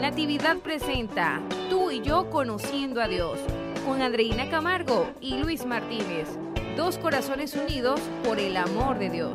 Natividad presenta Tú y yo conociendo a Dios con Andreina Camargo y Luis Martínez. Dos corazones unidos por el amor de Dios.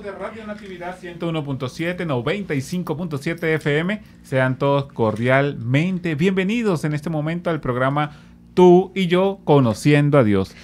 de Radio Natividad 101.7, 95.7 FM, sean todos cordialmente bienvenidos en este momento al programa Tú y yo conociendo a Dios.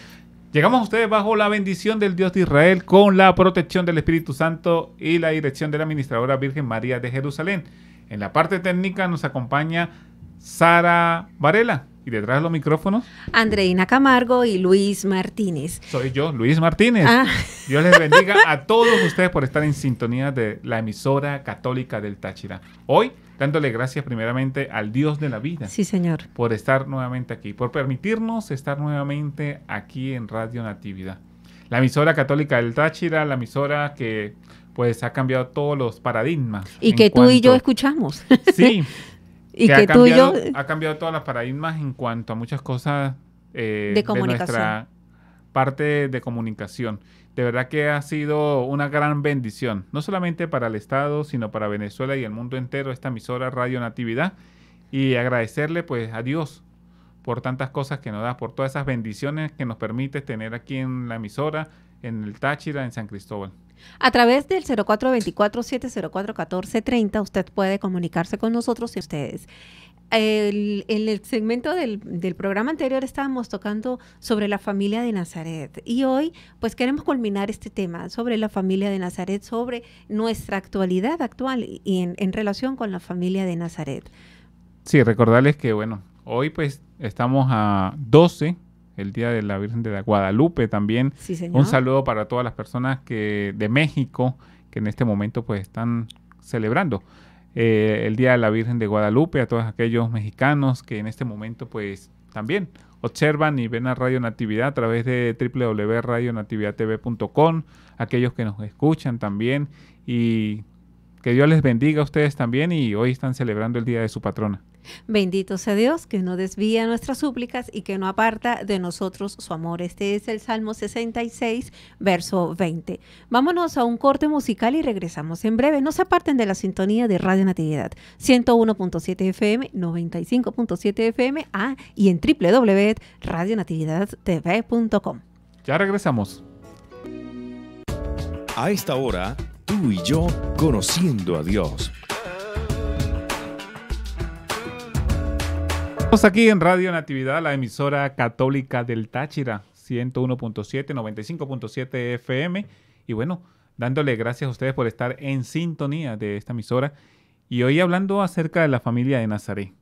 Llegamos a ustedes bajo la bendición del Dios de Israel con la protección del Espíritu Santo y la dirección de la administradora Virgen María de Jerusalén. En la parte técnica nos acompaña Sara Varela. Y detrás de los micrófonos. Andreina Camargo y Luis Martínez. Soy yo, Luis Martínez. Ah. Dios les bendiga a todos ustedes por estar en sintonía de la emisora católica del Táchira. Hoy dándole gracias primeramente al Dios de la vida. Sí, Señor. Por estar nuevamente aquí, por permitirnos estar nuevamente aquí en Radio Natividad. La emisora católica del Táchira, la emisora que pues ha cambiado todos los paradigmas. Y que tú y yo escuchamos. Sí, y que, Ha cambiado todas las paradigmas en cuanto a muchas cosas eh, de, comunicación. de nuestra parte de comunicación. De verdad que ha sido una gran bendición, no solamente para el Estado, sino para Venezuela y el mundo entero, esta emisora Radio Natividad. Y agradecerle pues a Dios por tantas cosas que nos da, por todas esas bendiciones que nos permite tener aquí en la emisora, en el Táchira, en San Cristóbal. A través del 0424-704-1430 usted puede comunicarse con nosotros y ustedes. en el segmento del, programa anterior estábamos tocando sobre la familia de Nazaret y hoy pues queremos culminar este tema sobre la familia de Nazaret, sobre nuestra actualidad actual y en, en relación con la familia de Nazaret. Sí, recordarles que bueno, hoy pues estamos a 12 el Día de la Virgen de Guadalupe también. Un saludo para todas las personas que de México que en este momento pues están celebrando eh, el Día de la Virgen de Guadalupe, a todos aquellos mexicanos que en este momento pues también observan y ven a Radio Natividad a través de www.radionatividadtv.com, aquellos que nos escuchan también y que Dios les bendiga a ustedes también y hoy están celebrando el Día de su patrona. Bendito sea Dios que no desvía nuestras súplicas y que no aparta de nosotros su amor. Este es el Salmo 66, verso 20. Vámonos a un corte musical y regresamos en breve. No se aparten de la sintonía de Radio Natividad 101.7 FM, 95.7 FM ah, y en www.radionatividadtv.com. Ya regresamos. A esta hora, tú y yo conociendo a Dios Estamos aquí en Radio Natividad, la emisora católica del Táchira, 101.7, 95.7 FM. Y bueno, dándole gracias a ustedes por estar en sintonía de esta emisora. Y hoy hablando acerca de la familia de Nazaret.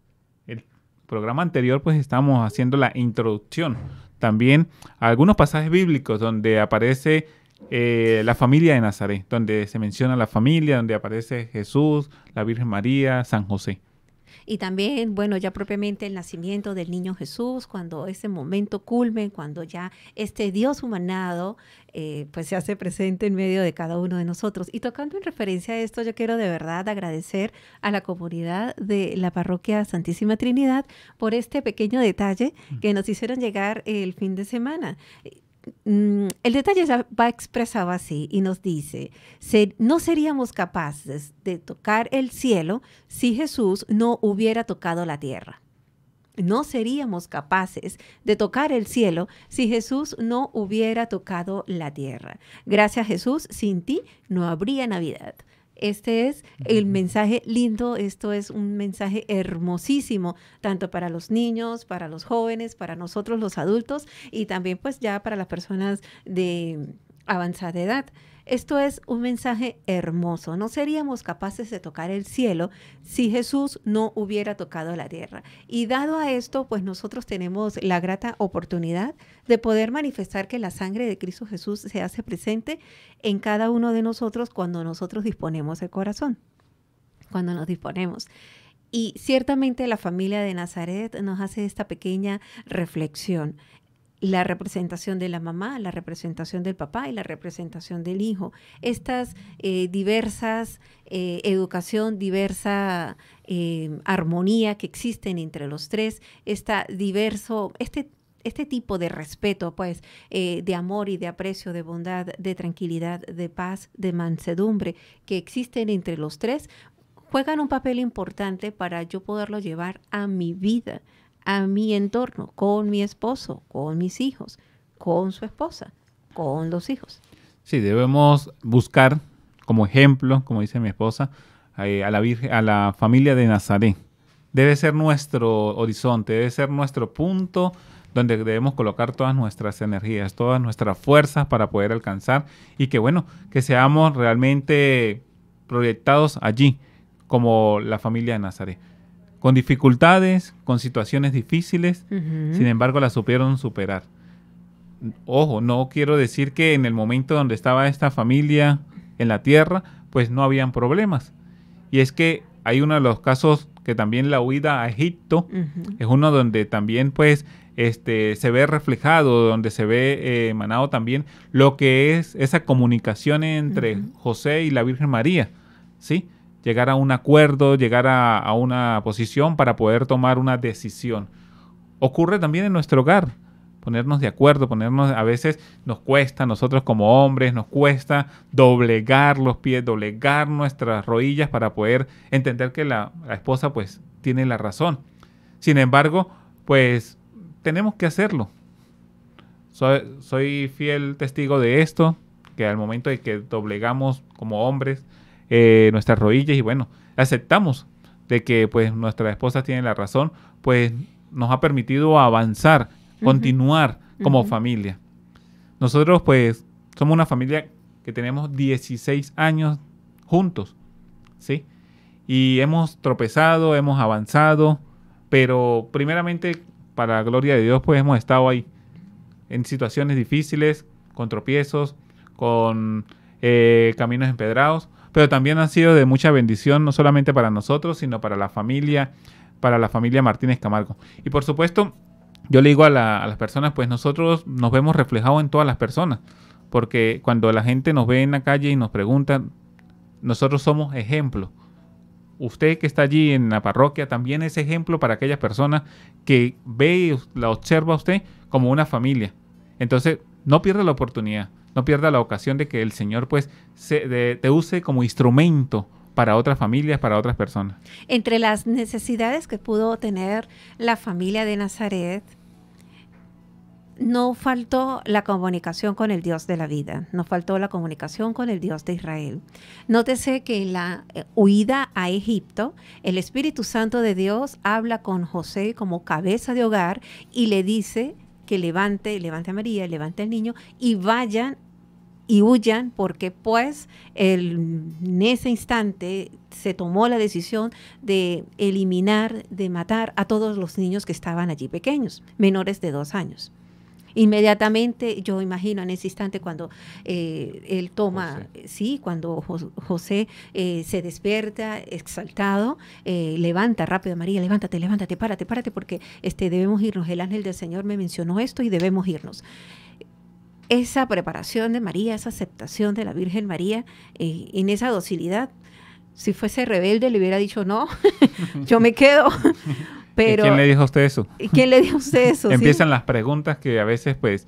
El programa anterior pues estamos haciendo la introducción. También a algunos pasajes bíblicos donde aparece eh, la familia de Nazaret, donde se menciona la familia, donde aparece Jesús, la Virgen María, San José. Y también, bueno, ya propiamente el nacimiento del niño Jesús, cuando ese momento culmen, cuando ya este Dios humanado eh, pues se hace presente en medio de cada uno de nosotros. Y tocando en referencia a esto, yo quiero de verdad agradecer a la comunidad de la parroquia Santísima Trinidad por este pequeño detalle mm. que nos hicieron llegar el fin de semana. Mm, el detalle va expresado así y nos dice, no seríamos capaces de tocar el cielo si Jesús no hubiera tocado la tierra. No seríamos capaces de tocar el cielo si Jesús no hubiera tocado la tierra. Gracias Jesús, sin ti no habría Navidad. Este es el mensaje lindo, esto es un mensaje hermosísimo, tanto para los niños, para los jóvenes, para nosotros los adultos y también pues ya para las personas de avanzada edad. Esto es un mensaje hermoso. No seríamos capaces de tocar el cielo si Jesús no hubiera tocado la tierra. Y dado a esto, pues nosotros tenemos la grata oportunidad de poder manifestar que la sangre de Cristo Jesús se hace presente en cada uno de nosotros cuando nosotros disponemos el corazón, cuando nos disponemos. Y ciertamente la familia de Nazaret nos hace esta pequeña reflexión la representación de la mamá, la representación del papá y la representación del hijo. Estas eh, diversas eh, educación, diversa eh, armonía que existen entre los tres, esta diverso, este este tipo de respeto, pues, de amor y de aprecio, de bondad, de tranquilidad, de paz, de mansedumbre que existen entre los tres, juegan un papel importante para yo poderlo llevar a mi vida, a mi entorno, con mi esposo, con mis hijos, con su esposa, con los hijos. Sí, debemos buscar como ejemplo, como dice mi esposa, eh, a, la Virgen, a la familia de Nazaret. Debe ser nuestro horizonte, debe ser nuestro punto donde debemos colocar todas nuestras energías, todas nuestras fuerzas para poder alcanzar y que bueno, que seamos realmente proyectados allí como la familia de Nazaret con dificultades, con situaciones difíciles, sin embargo la supieron superar. Ojo, no quiero decir que en el momento donde estaba esta familia en la tierra, pues no habían problemas. Y es que hay uno de los casos que también la huida a Egipto es uno donde también pues este, se ve reflejado, donde se ve eh, emanado también lo que es esa comunicación entre José y la Virgen María, ¿sí? llegar a un acuerdo, llegar a, una posición para poder tomar una decisión. Ocurre también en nuestro hogar ponernos de acuerdo, ponernos, a veces nos cuesta, nosotros como hombres, nos cuesta doblegar los pies, doblegar nuestras rodillas para poder entender que la, esposa pues tiene la razón. Sin embargo, pues tenemos que hacerlo. Soy, soy fiel testigo de esto, que al momento de que doblegamos como hombres eh, nuestras rodillas y bueno, aceptamos de que pues nuestra esposa tiene la razón, pues nos ha permitido avanzar, continuar como familia. Nosotros pues somos una familia que tenemos 16 años juntos, ¿sí? Y hemos tropezado, hemos avanzado, pero primeramente para la gloria de Dios pues hemos estado ahí en situaciones difíciles, con tropiezos, con eh, caminos empedrados, pero también han sido de mucha bendición, no solamente para nosotros, sino para la familia, para la familia Martínez Camargo. Y por supuesto, yo le digo a, las personas, pues nosotros nos vemos reflejados en todas las personas, porque cuando la gente nos ve en la calle y nos pregunta, nosotros somos ejemplo. Usted que está allí en la parroquia también es ejemplo para aquellas personas que ve y la observa usted como una familia. Entonces, no pierda la oportunidad no pierda la ocasión de que el Señor pues se, te use como instrumento para otras familias, para otras personas. Entre las necesidades que pudo tener la familia de Nazaret, no faltó la comunicación con el Dios de la vida, no faltó la comunicación con el Dios de Israel. Nótese que en la eh, huida a Egipto, el Espíritu Santo de Dios habla con José como cabeza de hogar y le dice que levante, levante a María, levante al niño y vayan y huyan porque pues en ese instante se tomó la decisión de eliminar, de matar a todos los niños que estaban allí pequeños, menores de dos años. Inmediatamente, yo imagino en ese instante cuando eh, él toma, sí, cuando José eh, se despierta exaltado, eh, levanta rápido María, levántate, levántate, párate, párate, porque este, debemos irnos. El ángel del Señor me mencionó esto y debemos irnos esa preparación de María, esa aceptación de la Virgen María eh, en esa docilidad. Si fuese rebelde le hubiera dicho no, yo me quedo. Pero, ¿Quién le dijo a usted eso? ¿Quién le dijo a usted eso? Empiezan las preguntas que a veces pues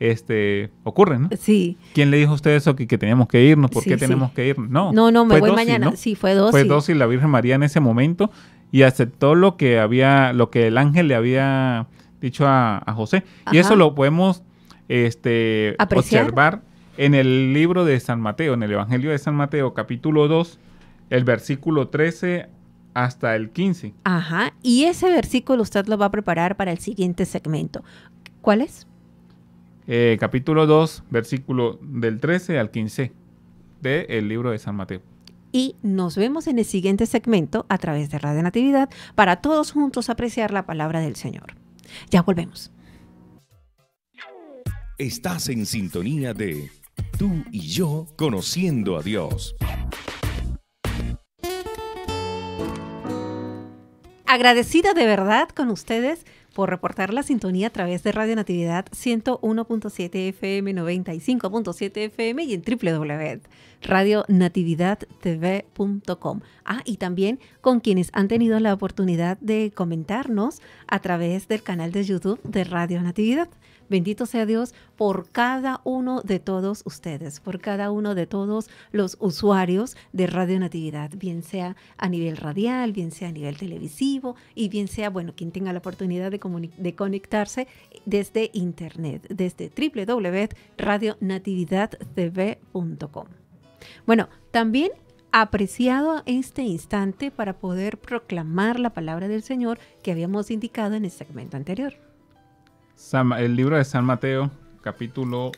este, ocurren, ¿no? Sí. ¿Quién le dijo a usted eso que, que teníamos que irnos? ¿Por qué tenemos que irnos? No, no, no me voy mañana. Sí, fue dócil. Fue dócil la Virgen María en ese momento y aceptó lo que había, lo que el ángel le había dicho a, a José. Y eso lo podemos este, observar en el libro de San Mateo, en el Evangelio de San Mateo, capítulo 2, el versículo 13 hasta el 15. Ajá, y ese versículo usted lo va a preparar para el siguiente segmento. ¿Cuál es? Eh, capítulo 2, versículo del 13 al 15 del libro de San Mateo. Y nos vemos en el siguiente segmento a través de Radio Natividad para todos juntos apreciar la palabra del Señor. Ya volvemos. Estás en sintonía de Tú y yo conociendo a Dios. Agradecida de verdad con ustedes por reportar la sintonía a través de Radio Natividad 101.7 FM, 95.7 FM y en www.radionatividadtv.com. Ah, y también con quienes han tenido la oportunidad de comentarnos a través del canal de YouTube de Radio Natividad. Bendito sea Dios por cada uno de todos ustedes, por cada uno de todos los usuarios de Radio Natividad, bien sea a nivel radial, bien sea a nivel televisivo y bien sea, bueno, quien tenga la oportunidad de, conectarse desde internet, desde www.radionatividadtv.com. Bueno, también apreciado este instante para poder proclamar la palabra del Señor que habíamos indicado en el segmento anterior el libro de San Mateo, capítulo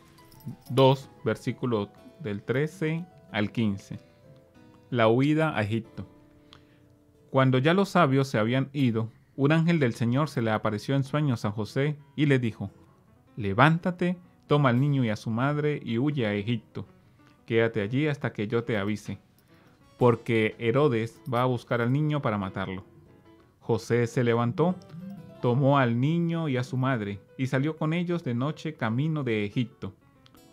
2, versículo del 13 al 15. La huida a Egipto. Cuando ya los sabios se habían ido, un ángel del Señor se le apareció en sueños a José y le dijo, Levántate, toma al niño y a su madre y huye a Egipto. Quédate allí hasta que yo te avise, porque Herodes va a buscar al niño para matarlo. José se levantó, tomó al niño y a su madre, y salió con ellos de noche camino de Egipto,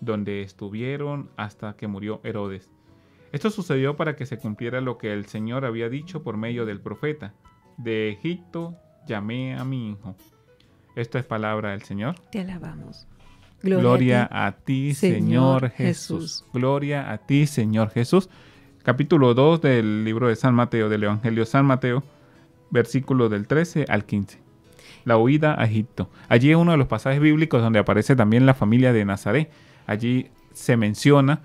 donde estuvieron hasta que murió Herodes. Esto sucedió para que se cumpliera lo que el Señor había dicho por medio del profeta. De Egipto llamé a mi hijo. ¿Esta es palabra del Señor. Te alabamos. Gloria, a, ti, Señor, Jesús. Jesús. Gloria a ti, Señor Jesús. Capítulo 2 del libro de San Mateo, del Evangelio San Mateo, versículo del 13 al 15 la huida a Egipto. Allí es uno de los pasajes bíblicos donde aparece también la familia de Nazaret. Allí se menciona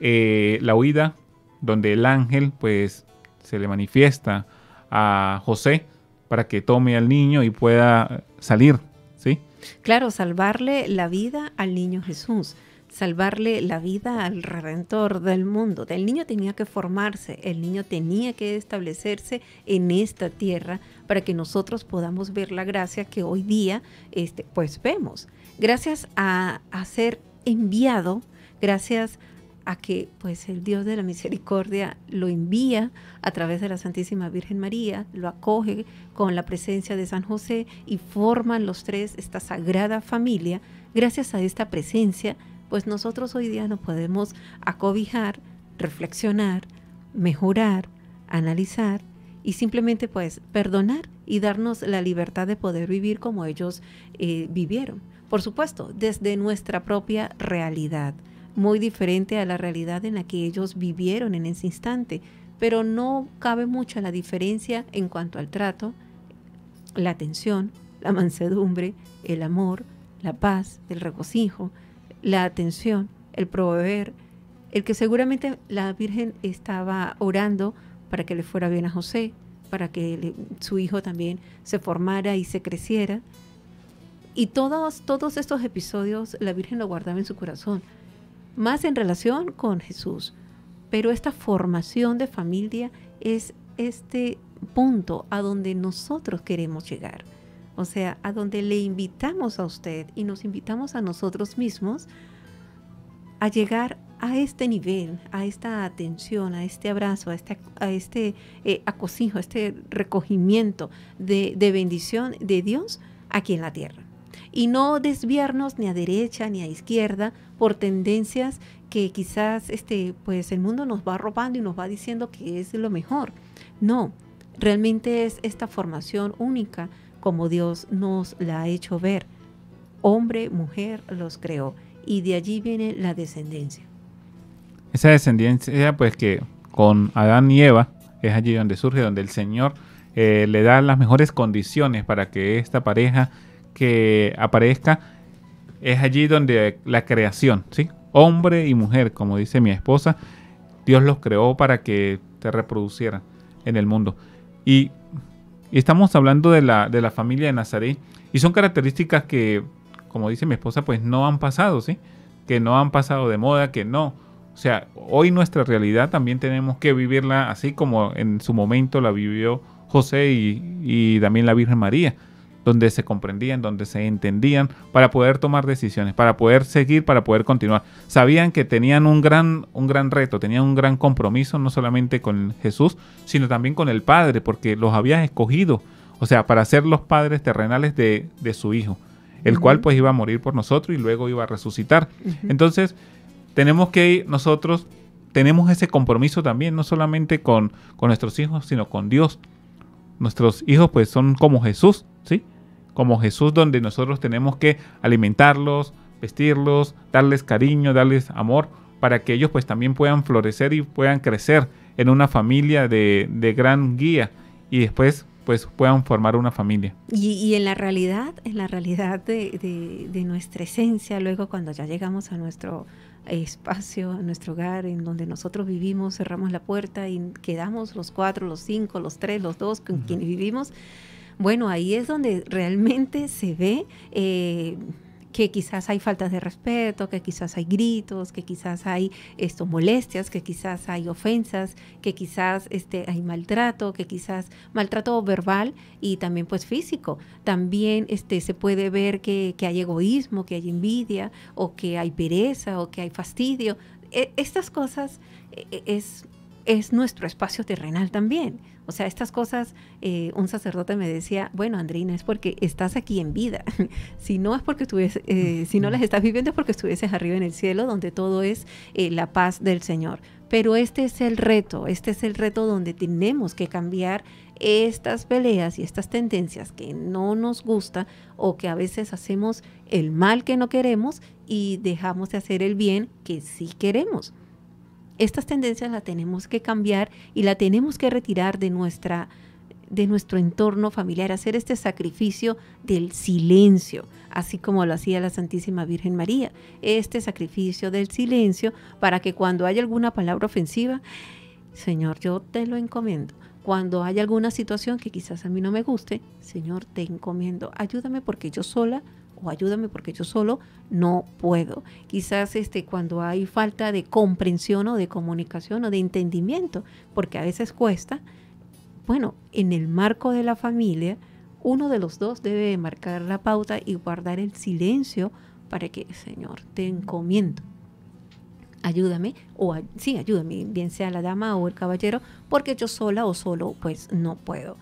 eh, la huida donde el ángel pues se le manifiesta a José para que tome al niño y pueda salir, ¿sí? Claro, salvarle la vida al niño Jesús salvarle la vida al redentor del mundo. El niño tenía que formarse, el niño tenía que establecerse en esta tierra para que nosotros podamos ver la gracia que hoy día este, pues vemos. Gracias a, ser enviado, gracias a que pues el Dios de la misericordia lo envía a través de la Santísima Virgen María, lo acoge con la presencia de San José y forman los tres esta sagrada familia. Gracias a esta presencia pues nosotros hoy día nos podemos acobijar, reflexionar, mejorar, analizar y simplemente pues perdonar y darnos la libertad de poder vivir como ellos eh, vivieron. Por supuesto, desde nuestra propia realidad, muy diferente a la realidad en la que ellos vivieron en ese instante, pero no cabe mucha la diferencia en cuanto al trato, la atención, la mansedumbre, el amor, la paz, el regocijo, la atención, el proveer, el que seguramente la Virgen estaba orando para que le fuera bien a José, para que su hijo también se formara y se creciera. Y todos, todos estos episodios la Virgen lo guardaba en su corazón, más en relación con Jesús. Pero esta formación de familia es este punto a donde nosotros queremos llegar o sea, a donde le invitamos a usted y nos invitamos a nosotros mismos a llegar a este nivel, a esta atención, a este abrazo, a este, a este, eh, a este recogimiento de, bendición de Dios aquí en la tierra. Y no desviarnos ni a derecha ni a izquierda por tendencias que quizás este, pues el mundo nos va robando y nos va diciendo que es lo mejor. No, realmente es esta formación única como Dios nos la ha hecho ver. Hombre, mujer los creó. Y de allí viene la descendencia. Esa descendencia, pues que con Adán y Eva, es allí donde surge, donde el Señor eh, le da las mejores condiciones para que esta pareja que aparezca, es allí donde la creación, ¿sí? Hombre y mujer, como dice mi esposa, Dios los creó para que se reproducieran en el mundo. Y y estamos hablando de la, de la familia de Nazaret. Y son características que, como dice mi esposa, pues no han pasado, ¿sí? Que no han pasado de moda, que no. O sea, hoy nuestra realidad también tenemos que vivirla así como en su momento la vivió José y, y también la Virgen María donde se comprendían, donde se entendían, para poder tomar decisiones, para poder seguir, para poder continuar. Sabían que tenían un gran, un gran reto, tenían un gran compromiso, no solamente con Jesús, sino también con el Padre, porque los había escogido, o sea, para ser los padres terrenales de, su Hijo, el cual pues iba a morir por nosotros y luego iba a resucitar. Entonces, tenemos que ir nosotros tenemos ese compromiso también, no solamente con, con, nuestros hijos, sino con Dios. Nuestros hijos pues son como Jesús, ¿sí? como Jesús, donde nosotros tenemos que alimentarlos, vestirlos, darles cariño, darles amor, para que ellos pues también puedan florecer y puedan crecer en una familia de, gran guía y después pues puedan formar una familia. Y, en la realidad, en la realidad de, nuestra esencia, luego cuando ya llegamos a nuestro espacio, a nuestro hogar, en donde nosotros vivimos, cerramos la puerta y quedamos los cuatro, los cinco, los tres, los dos con quienes vivimos, bueno, ahí es donde realmente se ve... Eh, que quizás hay faltas de respeto, que quizás hay gritos, que quizás hay esto, molestias, que quizás hay ofensas, que quizás este, hay maltrato, que quizás maltrato verbal y también pues físico. También este, se puede ver que, hay egoísmo, que hay envidia o que hay pereza o que hay fastidio. E, estas cosas e, e, es es nuestro espacio terrenal también. O sea, estas cosas, eh, un sacerdote me decía, bueno, Andrina, es porque estás aquí en vida. si no es porque estuvieses eh, si no las estás viviendo es porque estuvieses arriba en el cielo, donde todo es eh, la paz del Señor. Pero este es el reto, este es el reto donde tenemos que cambiar estas peleas y estas tendencias que no nos gusta o que a veces hacemos el mal que no queremos y dejamos de hacer el bien que sí queremos estas tendencias las tenemos que cambiar y la tenemos que retirar de nuestra de nuestro entorno familiar, hacer este sacrificio del silencio, así como lo hacía la Santísima Virgen María, este sacrificio del silencio para que cuando haya alguna palabra ofensiva, Señor, yo te lo encomiendo. Cuando haya alguna situación que quizás a mí no me guste, Señor, te encomiendo, ayúdame porque yo sola o ayúdame porque yo solo no puedo. Quizás este, cuando hay falta de comprensión o de comunicación o de entendimiento, porque a veces cuesta, bueno, en el marco de la familia, uno de los dos debe marcar la pauta y guardar el silencio para que, Señor, te encomiendo. Ayúdame, o sí, ayúdame, bien sea la dama o el caballero, porque yo sola o solo, pues no puedo.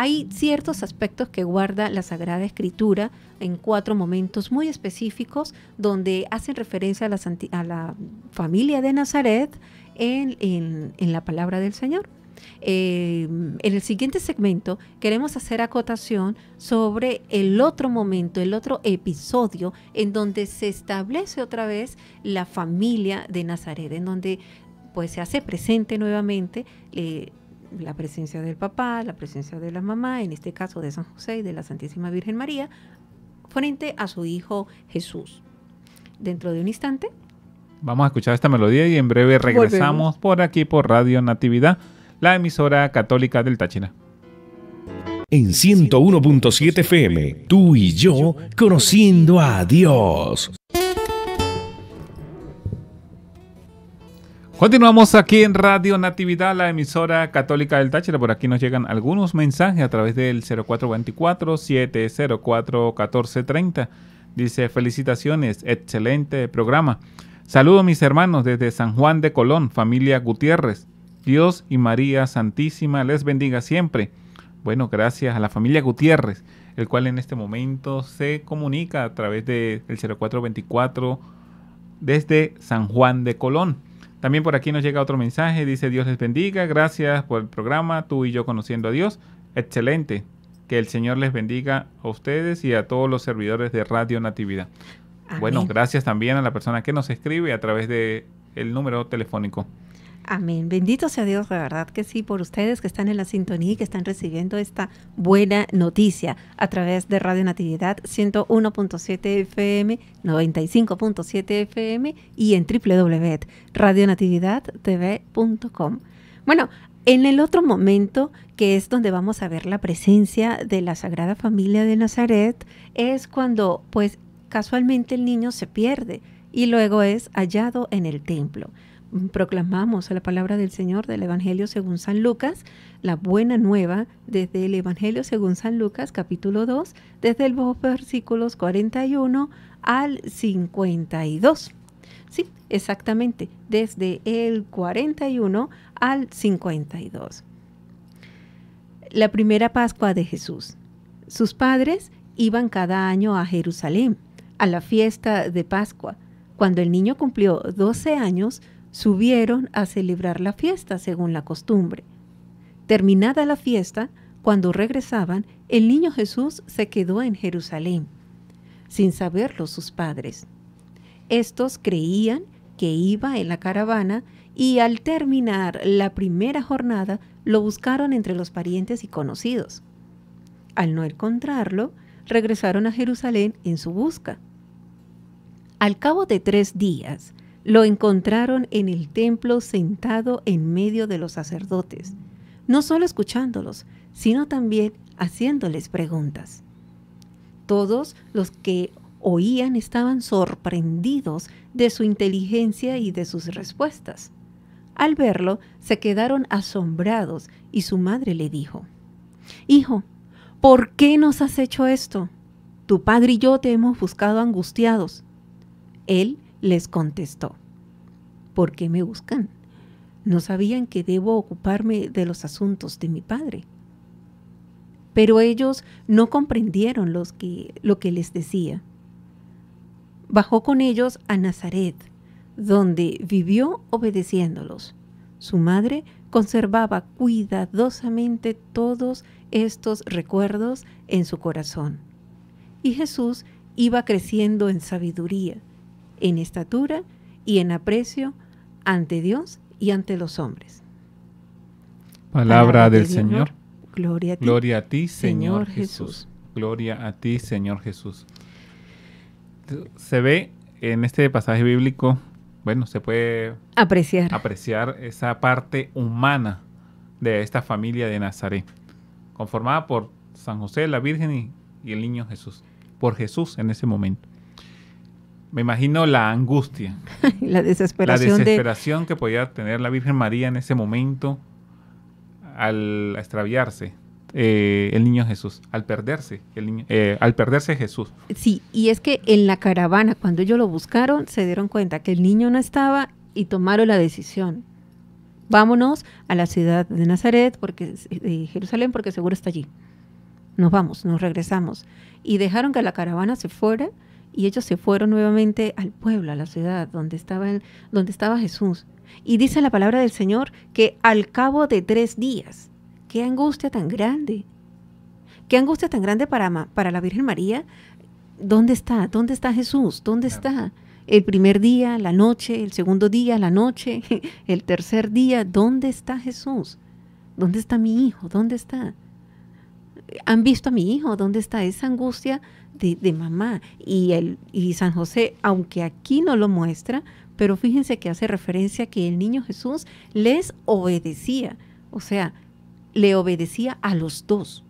Hay ciertos aspectos que guarda la Sagrada Escritura en cuatro momentos muy específicos donde hacen referencia a la, familia de Nazaret en, la palabra del Señor. Em, en el siguiente segmento queremos hacer acotación sobre el otro momento, el otro episodio en donde se establece otra vez la familia de Nazaret, en donde pues se hace presente nuevamente eh, la presencia del papá, la presencia de la mamá, en este caso de San José y de la Santísima Virgen María, frente a su hijo Jesús. Dentro de un instante. Vamos a escuchar esta melodía y en breve regresamos por aquí por Radio Natividad, la emisora católica del Táchira. En 101.7 FM, tú y yo conociendo a Dios. Continuamos aquí en Radio Natividad, la emisora católica del Táchira. Por aquí nos llegan algunos mensajes a través del 0424-704-1430. Dice, felicitaciones, excelente programa. Saludo mis hermanos desde San Juan de Colón, familia Gutiérrez. Dios y María Santísima les bendiga siempre. Bueno, gracias a la familia Gutiérrez, el cual en este momento se comunica a través del 0424 desde San Juan de Colón. También por aquí nos llega otro mensaje, dice Dios les bendiga, gracias por el programa, tú y yo conociendo a Dios. Excelente, que el Señor les bendiga a ustedes y a todos los servidores de Radio Natividad. Bueno, gracias también a la persona que nos escribe a través del el número telefónico Amén. Bendito sea Dios, de verdad que sí, por ustedes que están en la sintonía y que están recibiendo esta buena noticia a través de Radio Natividad 101.7 FM, 95.7 FM y en www.radionatividadtv.com. Bueno, en el otro momento, que es donde vamos a ver la presencia de la Sagrada Familia de Nazaret, es cuando pues casualmente el niño se pierde y luego es hallado en el templo proclamamos la palabra del Señor del Evangelio según San Lucas, la buena nueva desde el Evangelio según San Lucas capítulo 2, desde el versículos 41 al 52. Sí, exactamente, desde el 41 al 52. La primera Pascua de Jesús. Sus padres iban cada año a Jerusalén, a la fiesta de Pascua. Cuando el niño cumplió 12 años, subieron a celebrar la fiesta según la costumbre. Terminada la fiesta, cuando regresaban, el niño Jesús se quedó en Jerusalén, sin saberlo sus padres. Estos creían que iba en la caravana y al terminar la primera jornada lo buscaron entre los parientes y conocidos. Al no encontrarlo, regresaron a Jerusalén en su busca. Al cabo de tres días, lo encontraron en el templo sentado en medio de los sacerdotes, no solo escuchándolos, sino también haciéndoles preguntas. Todos los que oían estaban sorprendidos de su inteligencia y de sus respuestas. Al verlo, se quedaron asombrados y su madre le dijo, Hijo, ¿por qué nos has hecho esto? Tu padre y yo te hemos buscado angustiados. Él les contestó, ¿por qué me buscan? No sabían que debo ocuparme de los asuntos de mi padre. Pero ellos no comprendieron lo que les decía. Bajó con ellos a Nazaret, donde vivió obedeciéndolos. Su madre conservaba cuidadosamente todos estos recuerdos en su corazón. Y Jesús iba creciendo en sabiduría, en estatura y en aprecio ante Dios y ante los hombres. Palabra, del Señor. Gloria a ti, Señor, Jesús. Gloria a ti, Señor Jesús. Se ve en este pasaje bíblico, bueno, se puede apreciar, apreciar esa parte humana de esta familia de Nazaret, conformada por San José, la Virgen y el niño Jesús, por Jesús en ese momento. Me imagino la angustia. la desesperación. La desesperación que podía tener la Virgen María en ese momento al extraviarse. Eh, el niño Jesús, al perderse, eh, al perderse Jesús. Sí, y es que en la caravana, cuando ellos lo buscaron, se dieron cuenta que el niño no estaba y tomaron la decisión. Vámonos a la ciudad de Nazaret, porque de Jerusalén, porque seguro está allí. Nos vamos, nos regresamos. Y dejaron que la caravana se fuera y ellos se fueron nuevamente al pueblo, a la ciudad donde estaba, donde estaba Jesús. Y dice la palabra del Señor que al cabo de tres días, qué angustia tan grande, qué angustia tan grande para, para la Virgen María, ¿dónde está? ¿Dónde está Jesús? ¿Dónde está? El primer día, la noche, el segundo día, la noche, el tercer día, ¿dónde está Jesús? ¿Dónde está mi hijo? ¿Dónde está? han visto a mi hijo, ¿dónde está esa angustia de, mamá? Y, el, y San José, aunque aquí no lo muestra, pero fíjense que hace referencia que el niño Jesús les obedecía, o sea, le obedecía a los dos.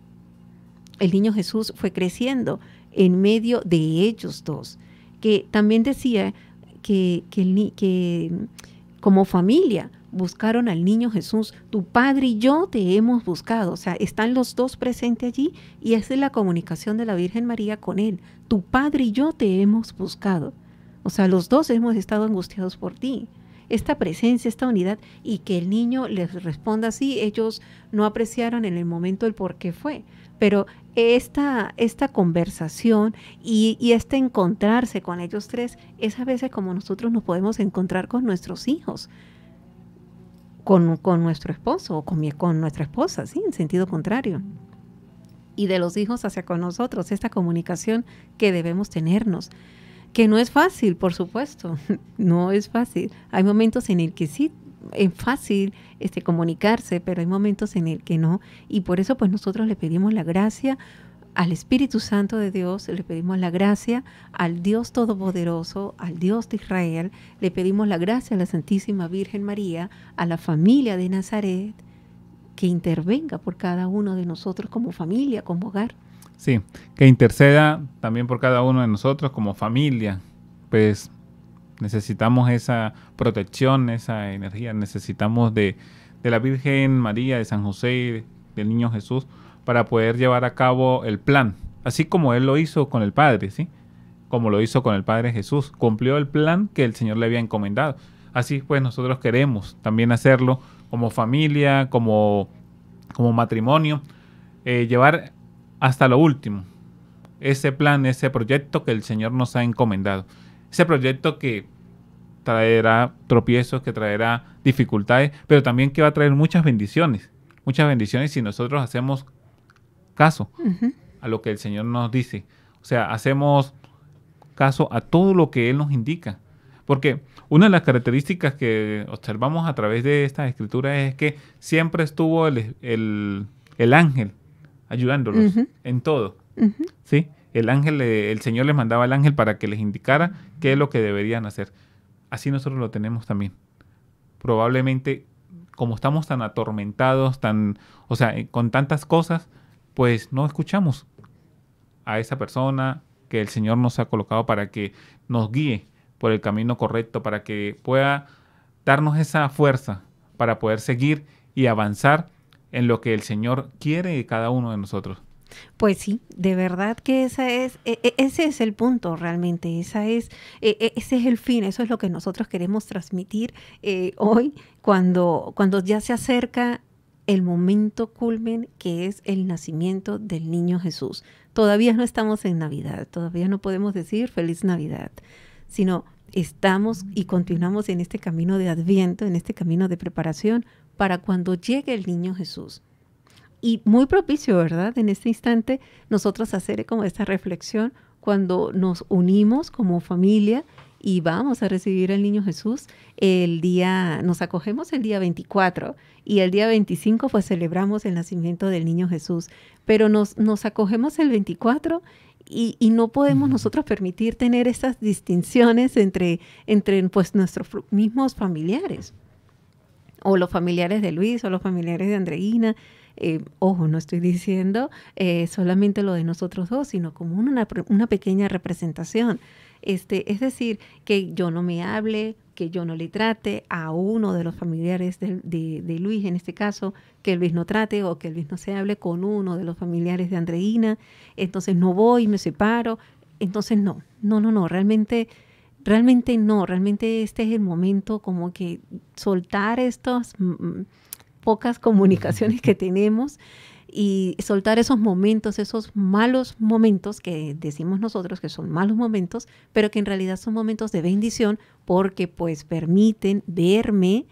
El niño Jesús fue creciendo en medio de ellos dos, que también decía que como familia buscaron al niño Jesús, tu Padre y yo te hemos buscado. O sea, están los dos presentes allí y esa es la comunicación de la Virgen María con Él. Tu Padre y yo te hemos buscado. O sea, los dos hemos estado angustiados por ti. Esta presencia, esta unidad y que el niño les responda así, ellos no apreciaron en el momento el por qué fue, pero esta, esta conversación y, y, este encontrarse con ellos tres es a veces como nosotros nos podemos encontrar con nuestros hijos con, nuestro esposo o con, con nuestra esposa, ¿sí? en sentido contrario. Y de los hijos hacia con nosotros, esta comunicación que debemos tenernos, que no es fácil, por supuesto, no es fácil. Hay momentos en el que sí es fácil este, comunicarse, pero hay momentos en el que no. Y por eso pues nosotros le pedimos la gracia al Espíritu Santo de Dios, le pedimos la gracia al Dios Todopoderoso, al Dios de Israel, le pedimos la gracia a la Santísima Virgen María, a la familia de Nazaret, que intervenga por cada uno de nosotros como familia, como hogar. Sí, que interceda también por cada uno de nosotros como familia, pues necesitamos esa protección, esa energía, necesitamos de, de la Virgen María, de San José, del Niño Jesús, para poder llevar a cabo el plan, así como él lo hizo con el Padre, ¿sí? Como lo hizo con el Padre Jesús, cumplió el plan que el Señor le había encomendado. Así pues nosotros queremos también hacerlo como familia, como, como matrimonio, eh, llevar hasta lo último ese plan, ese proyecto que el Señor nos ha encomendado. Ese proyecto que traerá tropiezos, que traerá dificultades, pero también que va a traer muchas bendiciones. Muchas bendiciones si nosotros hacemos caso a lo que el Señor nos dice. O sea, hacemos caso a todo lo que Él nos indica. Porque una de las características que observamos a través de esta escritura es que siempre estuvo el, ángel ayudándolos en todo. ¿sí? El ángel, el Señor les mandaba al ángel para que les indicara qué es lo que deberían hacer. Así nosotros lo tenemos también. Probablemente, como estamos tan atormentados, tan, o sea, eh, con tantas cosas, pues no escuchamos a esa persona que el Señor nos ha colocado para que nos guíe por el camino correcto, para que pueda darnos esa fuerza para poder seguir y avanzar en lo que el Señor quiere de cada uno de nosotros. Pues sí, de verdad que esa es, e, e, ese es el punto realmente, esa es, e, ese es el fin, eso es lo que nosotros queremos transmitir eh, hoy cuando, cuando ya se acerca el momento culmen que es el nacimiento del niño Jesús. Todavía no estamos en Navidad, todavía no podemos decir feliz Navidad, sino estamos y continuamos en este camino de adviento, en este camino de preparación para cuando llegue el niño Jesús. Y muy propicio, ¿verdad? En este instante, nosotros hacer como esta reflexión cuando nos unimos como familia y vamos a recibir al niño Jesús el día, nos acogemos el día 24 y el día 25 pues celebramos el nacimiento del niño Jesús, pero nos, nos acogemos el 24 y, no podemos nosotros permitir tener esas distinciones entre, entre pues, nuestros mismos familiares o los familiares de Luis o los familiares de Andreina. Eh, ojo, no estoy diciendo eh, solamente lo de nosotros dos, sino como una, una pequeña representación este, es decir, que yo no me hable, que yo no le trate a uno de los familiares de, Luis, en este caso, que Luis no trate o que Luis no se hable con uno de los familiares de Andreina, entonces no voy, me separo, entonces no, no, no, no, realmente realmente no, realmente este es el momento como que soltar estas mm, mm, pocas comunicaciones que tenemos y soltar esos momentos, esos malos momentos que decimos nosotros que son malos momentos, pero que en realidad son momentos de bendición porque pues permiten verme,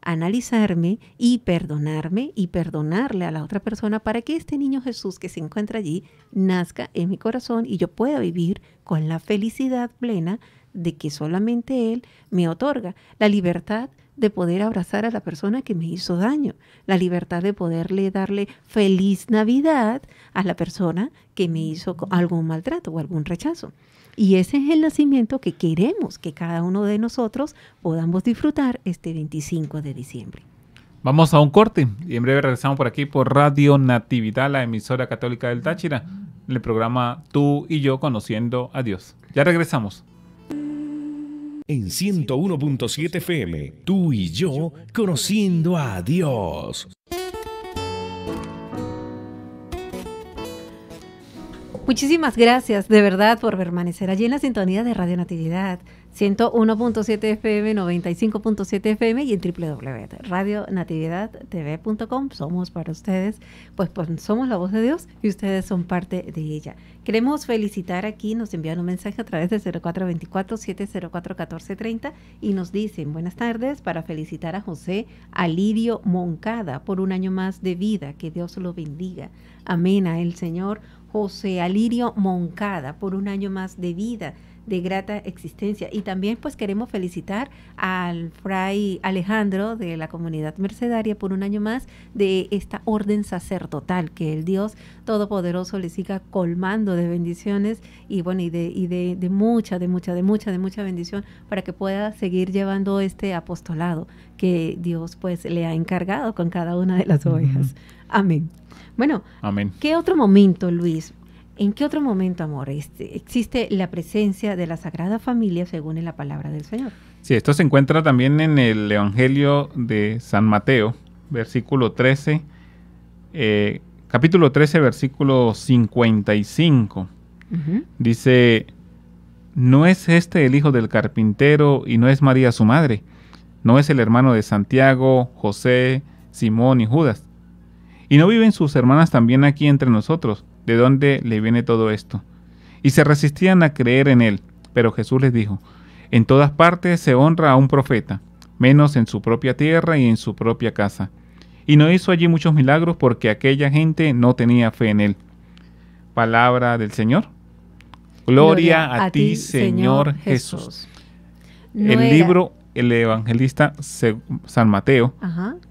analizarme y perdonarme y perdonarle a la otra persona para que este niño Jesús que se encuentra allí nazca en mi corazón y yo pueda vivir con la felicidad plena de que solamente Él me otorga. La libertad de poder abrazar a la persona que me hizo daño, la libertad de poderle darle feliz Navidad a la persona que me hizo algún maltrato o algún rechazo. Y ese es el nacimiento que queremos que cada uno de nosotros podamos disfrutar este 25 de diciembre. Vamos a un corte y en breve regresamos por aquí por Radio Natividad, la emisora católica del Táchira, el programa Tú y yo conociendo a Dios. Ya regresamos en 101.7 FM, tú y yo conociendo a Dios. Muchísimas gracias de verdad por permanecer allí en la sintonía de Radio Natividad 101.7 FM, 95.7 FM y en www.radionatividadtv.com. Somos para ustedes, pues, pues, somos la voz de Dios y ustedes son parte de ella. Queremos felicitar aquí, nos envían un mensaje a través de 0424-704-1430 y nos dicen buenas tardes para felicitar a José Alirio Moncada por un año más de vida. Que Dios lo bendiga. Amén a el Señor José Alirio Moncada por un año más de vida de grata existencia. Y también pues queremos felicitar al fray Alejandro de la comunidad mercedaria por un año más de esta orden sacerdotal, que el Dios Todopoderoso le siga colmando de bendiciones y bueno, y de, y de, de mucha, de mucha, de mucha, de mucha bendición para que pueda seguir llevando este apostolado que Dios pues le ha encargado con cada una de las ovejas. Amén. Bueno, Amén. ¿qué otro momento, Luis? ¿En qué otro momento, amor, este, existe la presencia de la Sagrada Familia según en la palabra del Señor? Sí, esto se encuentra también en el Evangelio de San Mateo, versículo 13, eh, capítulo 13, versículo 55. Dice, ¿no es este el hijo del carpintero y no es María su madre? ¿No es el hermano de Santiago, José, Simón y Judas? ¿Y no viven sus hermanas también aquí entre nosotros? de dónde le viene todo esto. Y se resistían a creer en él, pero Jesús les dijo, en todas partes se honra a un profeta, menos en su propia tierra y en su propia casa. Y no hizo allí muchos milagros porque aquella gente no tenía fe en él. Palabra del Señor. Gloria, a, ti, Señor, Jesús. el libro el evangelista San Mateo,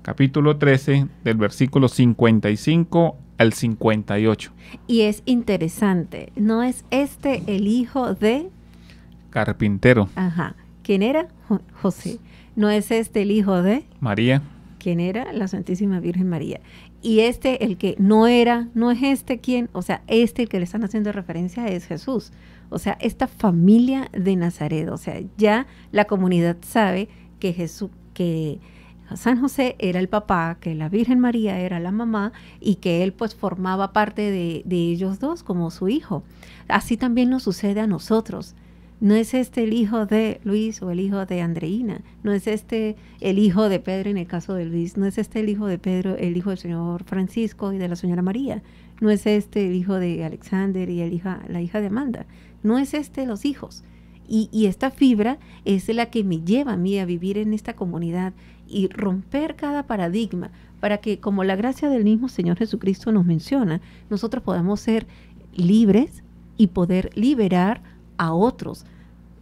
capítulo 13, del versículo 55 al 58. Y es interesante, ¿no es este el hijo de... Carpintero. Ajá. ¿Quién era? José. ¿No es este el hijo de... María. ¿Quién era? La Santísima Virgen María. Y este, el que no era, no es este quién? o sea, este el que le están haciendo referencia es Jesús. O sea, esta familia de Nazaret, o sea, ya la comunidad sabe que Jesús, que San José era el papá, que la Virgen María era la mamá y que él pues formaba parte de, ellos dos como su hijo. Así también nos sucede a nosotros. No es este el hijo de Luis o el hijo de Andreina, no es este el hijo de Pedro en el caso de Luis, no es este el hijo de Pedro, el hijo del señor Francisco y de la señora María, no es este el hijo de Alexander y el hija, la hija de Amanda, no es este los hijos. Y, y, esta fibra es la que me lleva a mí a vivir en esta comunidad y romper cada paradigma para que, como la gracia del mismo Señor Jesucristo nos menciona, nosotros podamos ser libres y poder liberar a otros,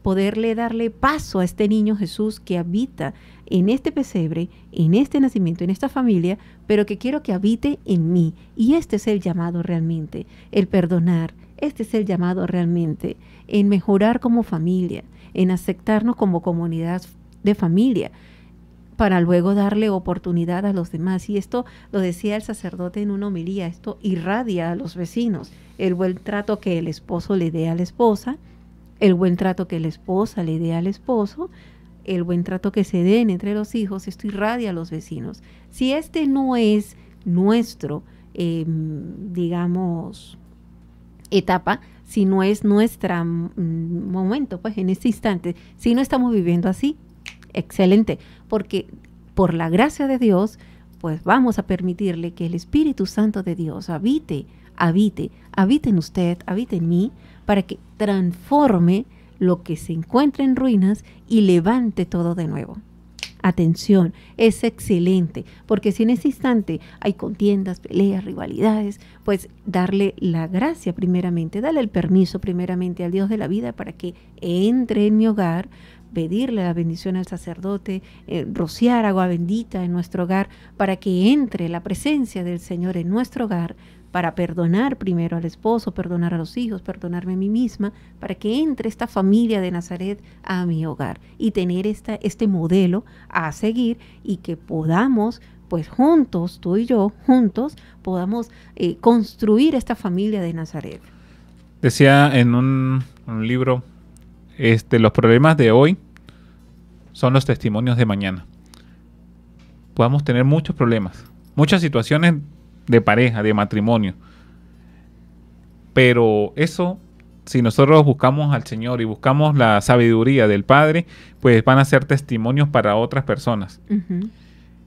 poderle darle paso a este niño Jesús que habita en este pesebre, en este nacimiento, en esta familia, pero que quiero que habite en mí. Y este es el llamado realmente, el perdonar, este es el llamado realmente, en mejorar como familia, en aceptarnos como comunidad de familia, para luego darle oportunidad a los demás. Y esto lo decía el sacerdote en una homilía, esto irradia a los vecinos, el buen trato que el esposo le dé a la esposa, el buen trato que la esposa le dé al esposo, el buen trato que se den entre los hijos, esto irradia a los vecinos. Si este no es nuestro, em, digamos, etapa, si no es nuestro mm, momento, pues en este instante, si no estamos viviendo así, excelente porque por la gracia de Dios, pues vamos a permitirle que el Espíritu Santo de Dios habite, habite, habite en usted, habite en mí, para que transforme lo que se encuentra en ruinas y levante todo de nuevo. Atención, es excelente, porque si en ese instante hay contiendas, peleas, rivalidades, pues darle la gracia primeramente, darle el permiso primeramente al Dios de la vida para que entre en mi hogar, pedirle la bendición al sacerdote, eh, rociar agua bendita en nuestro hogar para que entre la presencia del Señor en nuestro hogar, para perdonar primero al esposo, perdonar a los hijos, perdonarme a mí misma, para que entre esta familia de Nazaret a mi hogar y tener esta, este modelo a seguir y que podamos pues juntos, tú y yo, juntos, podamos eh, construir esta familia de Nazaret. Decía en un libro este, los problemas de hoy son los testimonios de mañana. Podemos tener muchos problemas, muchas situaciones de pareja, de matrimonio. Pero eso, si nosotros buscamos al Señor y buscamos la sabiduría del Padre, pues van a ser testimonios para otras personas.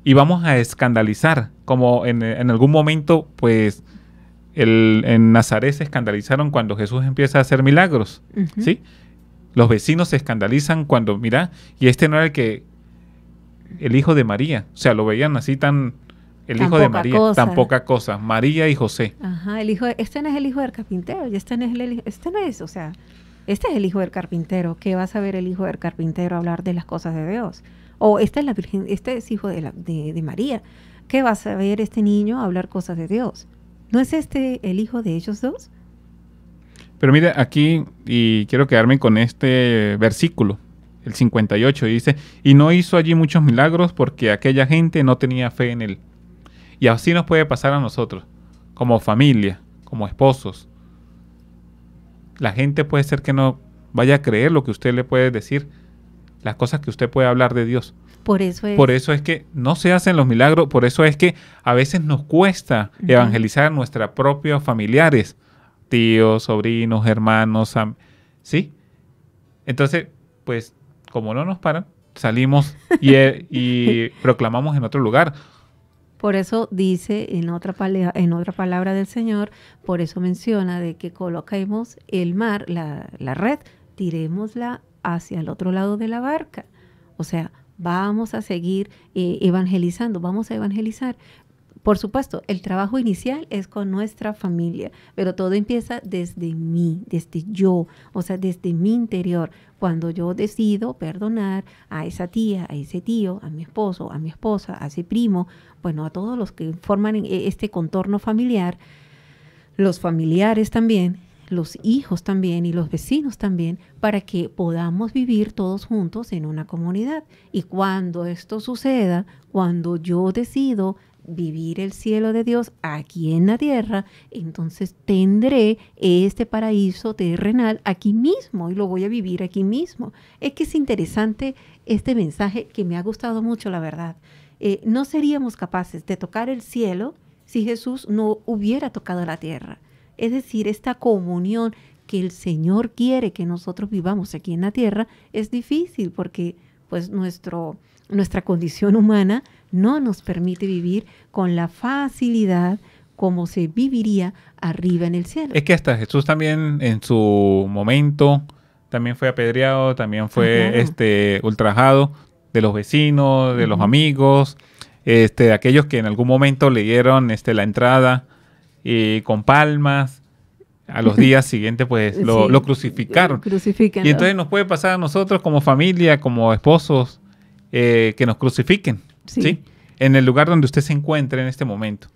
Y vamos a escandalizar, como en, algún momento, pues en Nazaret se escandalizaron cuando Jesús empieza a hacer milagros. ¿Sí? Los vecinos se escandalizan cuando, mira, y este no era el que, el hijo de María, o sea, lo veían así tan, el hijo de María, tan poca cosa, María y José. Ajá, el hijo, este no es el hijo del carpintero, y este no es el, este es, o sea, este es el hijo del carpintero, ¿qué va a saber el hijo del carpintero hablar de las cosas de Dios? O esta es la Virgen, este es hijo de, de, de María, ¿qué va a saber este niño hablar cosas de Dios? ¿No es este el hijo de ellos dos? Pero mire, aquí, y quiero quedarme con este versículo, el 58, dice, y no hizo allí muchos milagros porque aquella gente no tenía fe en él. Y así nos puede pasar a nosotros, como familia, como esposos. La gente puede ser que no vaya a creer lo que usted le puede decir, las cosas que usted puede hablar de Dios. Por eso es. Por eso es que no se hacen los milagros, por eso es que a veces nos cuesta evangelizar a nuestros propios familiares, tíos, sobrinos, hermanos, ¿sí? Entonces, pues, como no nos paran, salimos y, eh, proclamamos en otro lugar. Por eso dice en otra, en otra palabra del Señor, por eso menciona de que coloquemos el mar, la, red, tiremosla hacia el otro lado de la barca. O sea, vamos a seguir eh, evangelizando, vamos a evangelizar, por supuesto, el trabajo inicial es con nuestra familia, pero todo empieza desde mí, desde yo, o sea, desde mi interior. Cuando yo decido perdonar a esa tía, a ese tío, a mi esposo, a mi esposa, a ese primo, bueno, a todos los que forman e, este contorno familiar, los familiares también, los hijos también y los vecinos también, para que podamos vivir todos juntos en una comunidad. Y cuando esto suceda, cuando yo decido vivir el cielo de Dios aquí en la tierra, entonces tendré este paraíso terrenal aquí mismo y lo voy a vivir aquí mismo. Es que es interesante este mensaje que me ha gustado mucho, la verdad. Eh, no seríamos capaces de tocar el cielo si Jesús no hubiera tocado la tierra. Es decir, esta comunión que el Señor quiere que nosotros vivamos aquí en la tierra es difícil porque pues nuestro, nuestra condición humana no nos permite vivir con la facilidad como se viviría arriba en el cielo. Es que hasta Jesús también en su momento también fue apedreado, también fue este ultrajado de los vecinos, de los amigos, este, de aquellos que en algún momento le dieron este, la entrada y eh, con palmas. A los días siguientes, pues lo, crucificaron. Y entonces nos puede pasar a nosotros como familia, como esposos, eh, que nos crucifiquen. Sí. En el lugar donde usted se encuentra en este momento.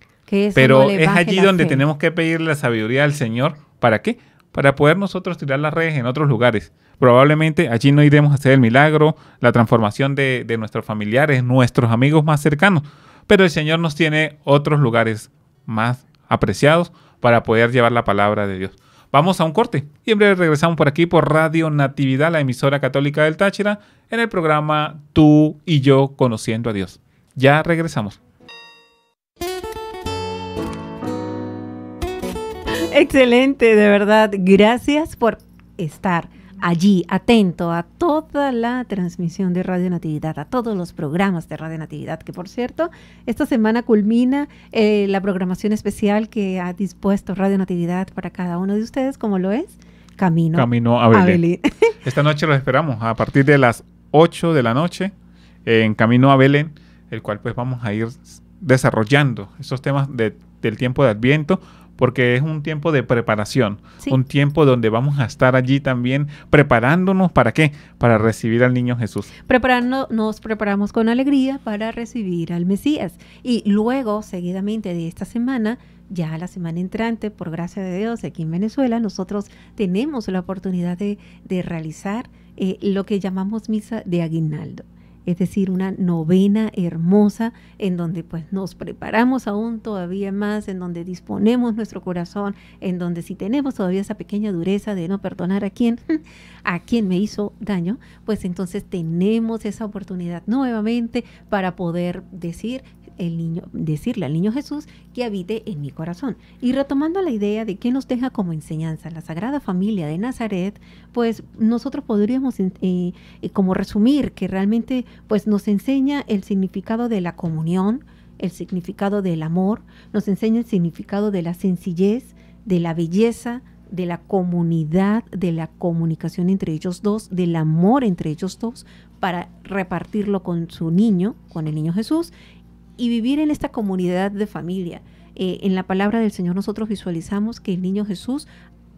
Pero es allí donde tenemos que pedir la sabiduría al Señor. ¿Para qué? Para poder nosotros tirar las redes en otros lugares. Probablemente allí no iremos a hacer el milagro, la transformación de nuestros familiares, nuestros amigos más cercanos. Pero el Señor nos tiene otros lugares más apreciados para poder llevar la palabra de Dios. Vamos a un corte y en breve regresamos por aquí por Radio Natividad, la emisora católica del Táchira, en el programa Tú y yo conociendo a Dios. Ya regresamos. Excelente, de verdad. Gracias por estar allí, atento a toda la transmisión de Radio Natividad, a todos los programas de Radio Natividad, que por cierto, esta semana culmina eh, la programación especial que ha dispuesto Radio Natividad para cada uno de ustedes, como lo es Camino, a, Belén. Esta noche los esperamos a partir de las 8 de la noche en Camino a Belén, el cual pues vamos a ir desarrollando esos temas del tiempo de Adviento porque es un tiempo de preparación, un tiempo donde vamos a estar allí también preparándonos para qué, para recibir al niño Jesús. Preparando, nos preparamos con alegría para recibir al Mesías. Y luego, seguidamente de esta semana, ya la semana entrante, por gracia de Dios, aquí en Venezuela, nosotros tenemos la oportunidad de, realizar eh, lo que llamamos misa de aguinaldo es decir, una novena hermosa en donde pues nos preparamos aún todavía más, en donde disponemos nuestro corazón, en donde si tenemos todavía esa pequeña dureza de no perdonar a quien, a quien me hizo daño, pues entonces tenemos esa oportunidad nuevamente para poder decir, el niño, decirle al niño Jesús que habite en mi corazón. Y retomando la idea de que nos deja como enseñanza la Sagrada Familia de Nazaret, pues nosotros podríamos eh, eh, como resumir que realmente pues nos enseña el significado de la comunión, el significado del amor, nos enseña el significado de la sencillez, de la belleza, de la comunidad, de la comunicación entre ellos dos, del amor entre ellos dos, para repartirlo con su niño, con el niño Jesús, y vivir en esta comunidad de familia. Eh, en la palabra del Señor nosotros visualizamos que el niño Jesús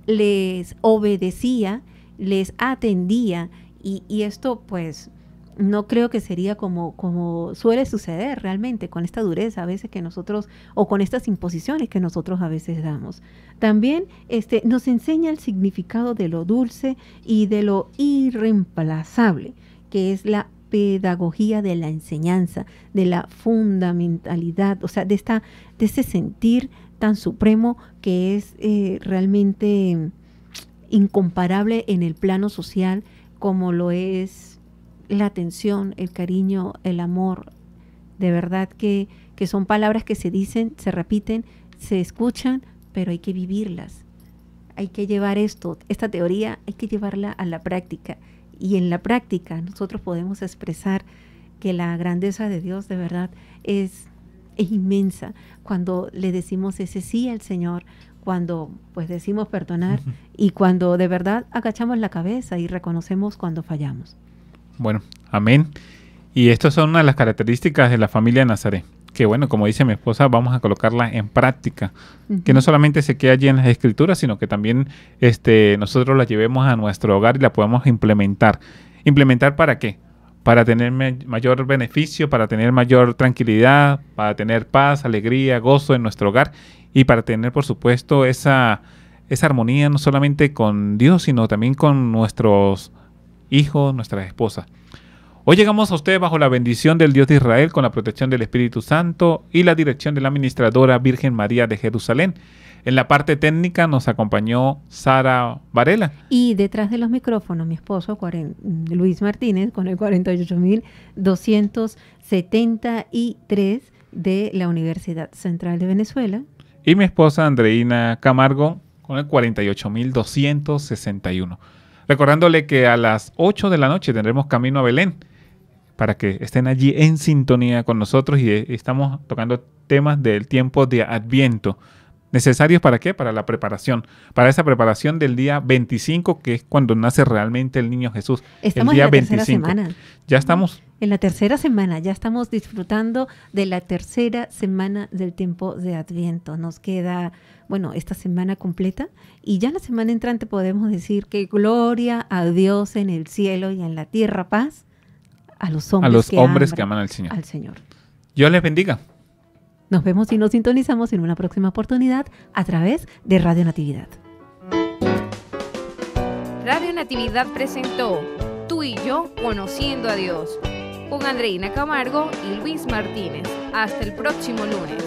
les obedecía, les atendía y, esto pues no creo que sería como, como suele suceder realmente con esta dureza a veces que nosotros o con estas imposiciones que nosotros a veces damos. También este, nos enseña el significado de lo dulce y de lo irreemplazable, que es la pedagogía de la enseñanza, de la fundamentalidad, o sea, de, esta, de ese sentir tan supremo que es eh, realmente incomparable en el plano social como lo es la atención, el cariño, el amor. De verdad que, que son palabras que se dicen, se repiten, se escuchan, pero hay que vivirlas. Hay que llevar esto, esta teoría, hay que llevarla a la práctica y en la práctica nosotros podemos expresar que la grandeza de Dios de verdad es, es inmensa cuando le decimos ese sí al Señor, cuando pues decimos perdonar y cuando de verdad agachamos la cabeza y reconocemos cuando fallamos. Bueno, amén. Y estas son una de las características de la familia Nazaret que bueno, como dice mi esposa, vamos a colocarla en práctica, que no solamente se quede allí en las escrituras, sino que también este, nosotros la llevemos a nuestro hogar y la podamos implementar. ¿Implementar para qué? Para tener mayor beneficio, para tener mayor tranquilidad, para tener paz, alegría, gozo en nuestro hogar y para tener, por supuesto, esa, esa armonía no solamente con Dios, sino también con nuestros hijos, nuestras esposas. Hoy llegamos a usted bajo la bendición del Dios de Israel, con la protección del Espíritu Santo y la dirección de la administradora Virgen María de Jerusalén. En la parte técnica nos acompañó Sara Varela. Y detrás de los micrófonos, mi esposo Luis Martínez, con el 48.273 de la Universidad Central de Venezuela. Y mi esposa Andreina Camargo, con el 48.261. Recordándole que a las 8 de la noche tendremos camino a Belén para que estén allí en sintonía con nosotros y eh, estamos tocando temas del tiempo de Adviento. ¿Necesarios para qué? Para la preparación, para esa preparación del día 25, que es cuando nace realmente el niño Jesús. Estamos el día en la tercera Semana. Ya estamos. En la tercera semana, ya estamos disfrutando de la tercera semana del tiempo de Adviento. Nos queda, bueno, esta semana completa y ya la semana entrante podemos decir que gloria a Dios en el cielo y en la tierra, paz a los hombres, que, aman, al Señor. Al Señor. Dios les bendiga. Nos vemos y nos sintonizamos en una próxima oportunidad a través de Radio Natividad. Radio Natividad presentó Tú y yo conociendo a Dios con Andreina Camargo y Luis Martínez. Hasta el próximo lunes.